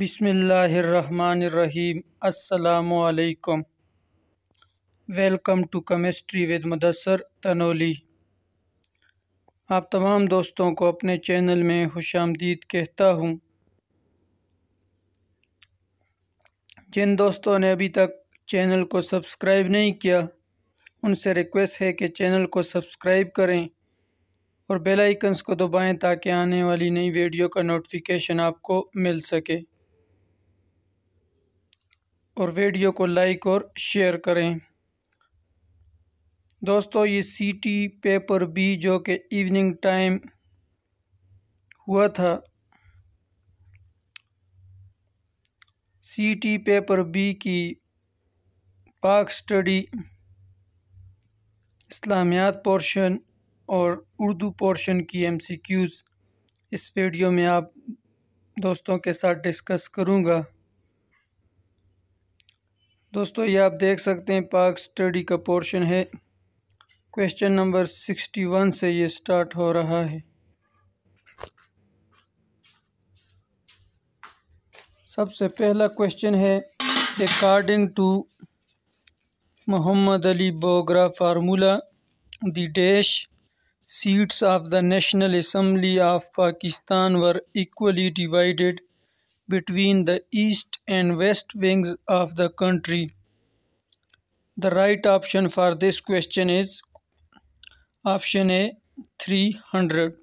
बिसमीम् अलकुम welcome to chemistry with Mudassar Tanoli आप तमाम दोस्तों को अपने चैनल में खुश आमदीद कहता हूँ जिन दोस्तों ने अभी तक चैनल को सब्सक्राइब नहीं किया उनसे रिक्वेस्ट है कि चैनल को सब्सक्राइब करें और बेल आइकन्स को दबाएं ताकि आने वाली नई वीडियो का नोटिफिकेशन आपको मिल सके और वीडियो को लाइक और शेयर करें दोस्तों ये सीटी पेपर बी जो कि इवनिंग टाइम हुआ था सीटी पेपर बी की पाक स्टडी इस्लामियात पोर्शन और उर्दू पोर्शन की एमसीक्यूज़ इस वीडियो में आप दोस्तों के साथ डिस्कस करूंगा दोस्तों ये आप देख सकते हैं पाक स्टडी का पोर्शन है क्वेश्चन नंबर सिक्सटी वन से ये स्टार्ट हो रहा है सबसे पहला क्वेश्चन है according to Mohammad Ali Bogra formula the dash seats of the national assembly of Pakistan were equally divided between the east and west wings of the country? The right option for this question is option A 300.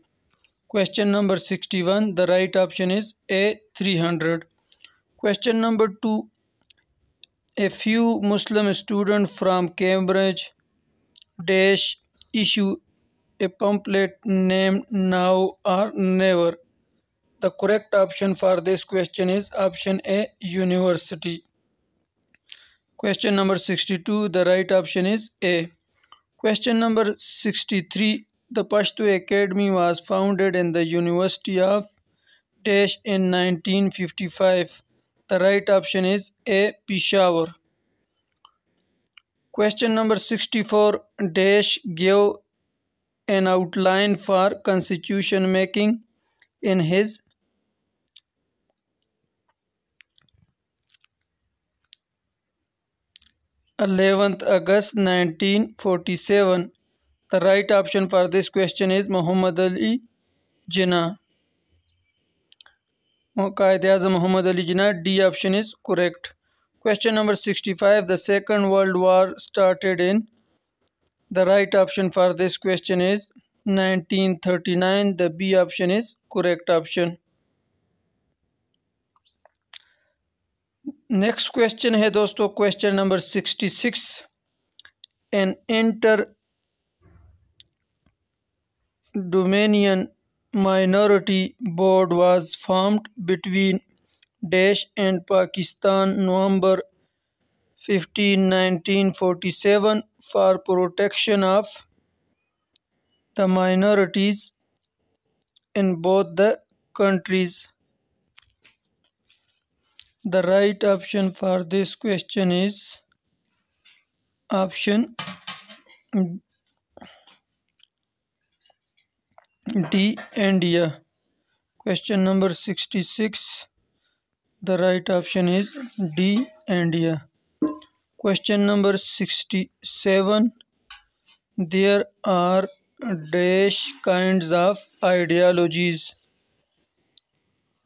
Question number 61 the right option is A 300. Question number 2 a few Muslim students from Cambridge dash issue a pamphlet named Now or Never the correct option for this question is option A university. Question number 62 the right option is A. Question number 63 the Pashto Academy was founded in the University of Tesh in 1955. The right option is A Peshawar. Question number 64 Dash gave an outline for constitution making in his 11th August 1947. The right option for this question is Muhammad Ali Jinnah. Qaid Azam Muhammad Ali Jinnah. D option is correct. Question number 65. The Second World War started in. The right option for this question is 1939. The B option is correct option. Next question है दोस्तों question number sixty six an inter dominion minority board was formed between dash and Pakistan November fifteen nineteen forty seven for protection of the minorities in both the countries The right option for this question is option D India. Question number 66. The right option is D India. Question number 67. There are dash kinds of ideologies.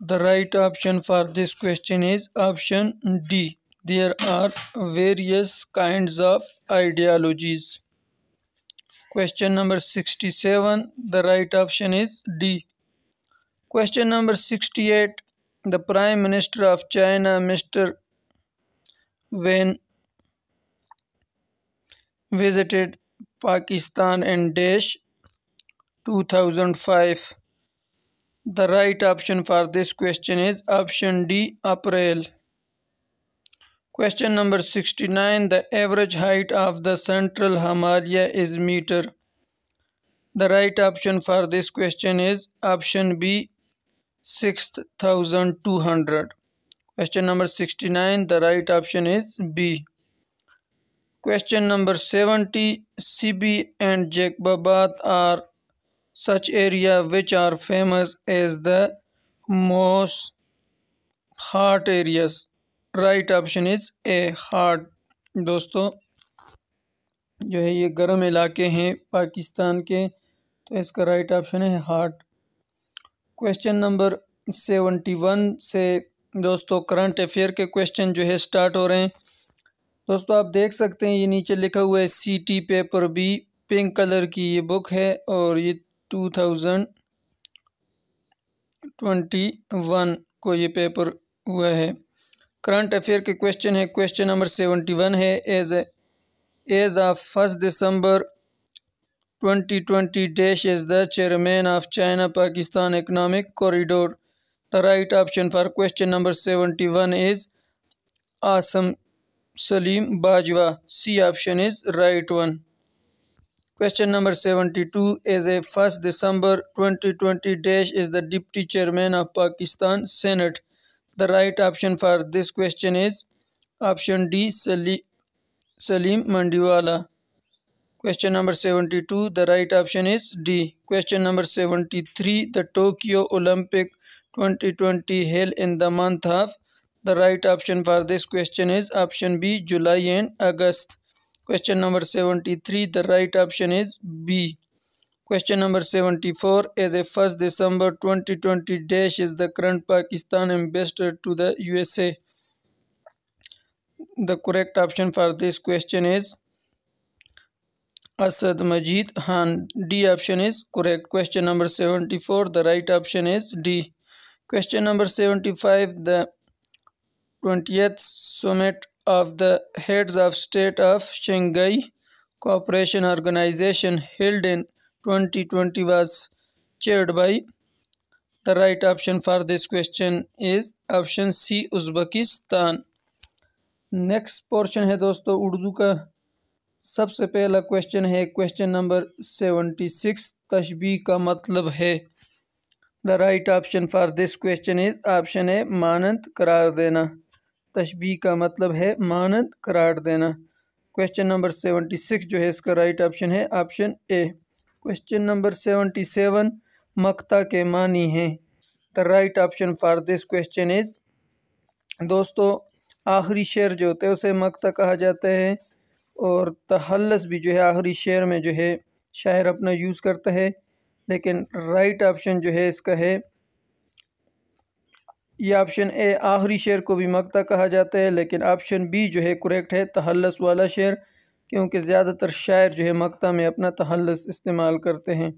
The right option for this question is option D. There are various kinds of ideologies. Question number 67. The right option is D. Question number 68. The Prime Minister of China, Mr. Wen, visited Pakistan and Desh 2005. The right option for this question is option D, April. Question number 69. The average height of the central Himalaya is meter. The right option for this question is option B, 6200. Question number 69. The right option is B. Question number 70. Sibi and Jack Babat are such area which are famous as the most hot areas right option is a hot दोस्तों जो है ये गर्म इलाके हैं पाकिस्तान के तो इसका राइट ऑप्शन है हार्ट क्वेश्चन नंबर सेवेंटी वन से दोस्तों करंट अफेयर के क्वेश्चन जो है स्टार्ट हो रहे हैं दोस्तों आप देख सकते हैं ये नीचे लिखा हुआ है C T paper B pink colour की ये बुक है और ये टू थाउजेंड ट्वेंटी वन को ये पेपर हुआ है करंट अफेयर के क्वेश्चन है क्वेश्चन नंबर सेवेंटी वन है as as of first December twenty twenty dash is the chairman of China Pakistan economic corridor the right option for question number seventy one is Asim Saleem Bajwa C option is right one Question number 72 as a 1st December 2020 dash is the deputy chairman of Pakistan Senate. The right option for this question is option D Salim Mandiwala. Question number 72 the right option is D. Question number 73 the Tokyo Olympic 2020 held in the month of the right option for this question is option B July and August. Question number 73, the right option is B. Question number 74, as of 1st December 2020 dash is the current Pakistan ambassador to the USA. The correct option for this question is Asad Majid Han. D option is correct. Question number 74, the right option is D. Question number 75, the 20th Summit of the heads of state of Shanghai Cooperation Organization held in 2020 was chaired by the right option for this question is option C Uzbekistan next portion hai dosto urdu ka सबसे पहला question है question number seventy six तशबी का मतलब है the right option for this question is option है मानंद करार देना तशबी का मतलब है मानद करार देना क्वेश्चन नंबर सेवेंटी सिक्स जो है इसका राइट ऑप्शन है option A question number seventy seven मक्ता के मानी हैं the right option for this question is दोस्तों आखिरी शेर जो होता है उसे मक्ता कहा जाता है और तहलस भी जो है आखिरी शेर में जो है शायर अपना यूज़ करता है लेकिन राइट ऑप्शन जो है इसका है यह ऑप्शन ए आखिरी शेर को भी मकता कहा जाता है लेकिन ऑप्शन बी जो है करेक्ट है तहलस वाला शेर क्योंकि ज़्यादातर शायर जो है मकता में अपना तहलस इस्तेमाल करते हैं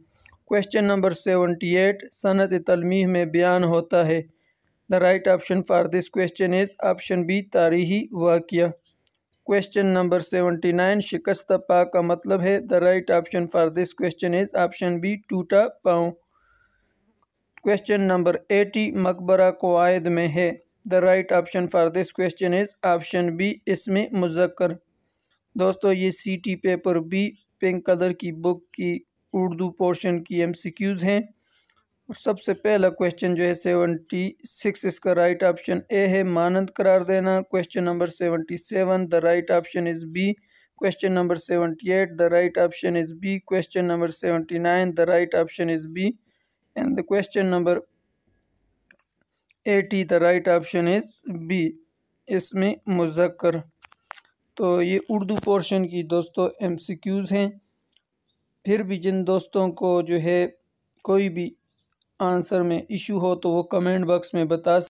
क्वेश्चन नंबर सेवेंटी एट सनत तलमीह में बयान होता है the right option for this question is option B तारीही वाक़ क्वेश्चन नंबर सेवेंटी नाइन शिकस्त पा का मतलब है the right option for this question is option B टूटा पाँव क्वेश्चन नंबर एटी मकबरा कोआद में है the right option for this question is option B इसमें मुजक्र दोस्तों ये C T paper B pink colour की बुक की उर्दू पोर्शन की एम सी क्यूज़ हैं और सबसे पहला क्वेश्चन जो है सेवनटी सिक्स इसका राइट ऑप्शन ए है मानंद करार देना question number seventy seven the right option is B question number seventy eight the right option is B question number seventy nine the right option is B and the question number 80 the right option is B इसमें मुजक्र तो ये Urdu portion की दोस्तों M C Qs हैं फिर भी जिन दोस्तों को जो है कोई भी आंसर में इशू हो तो वो कमेंट बॉक्स में बता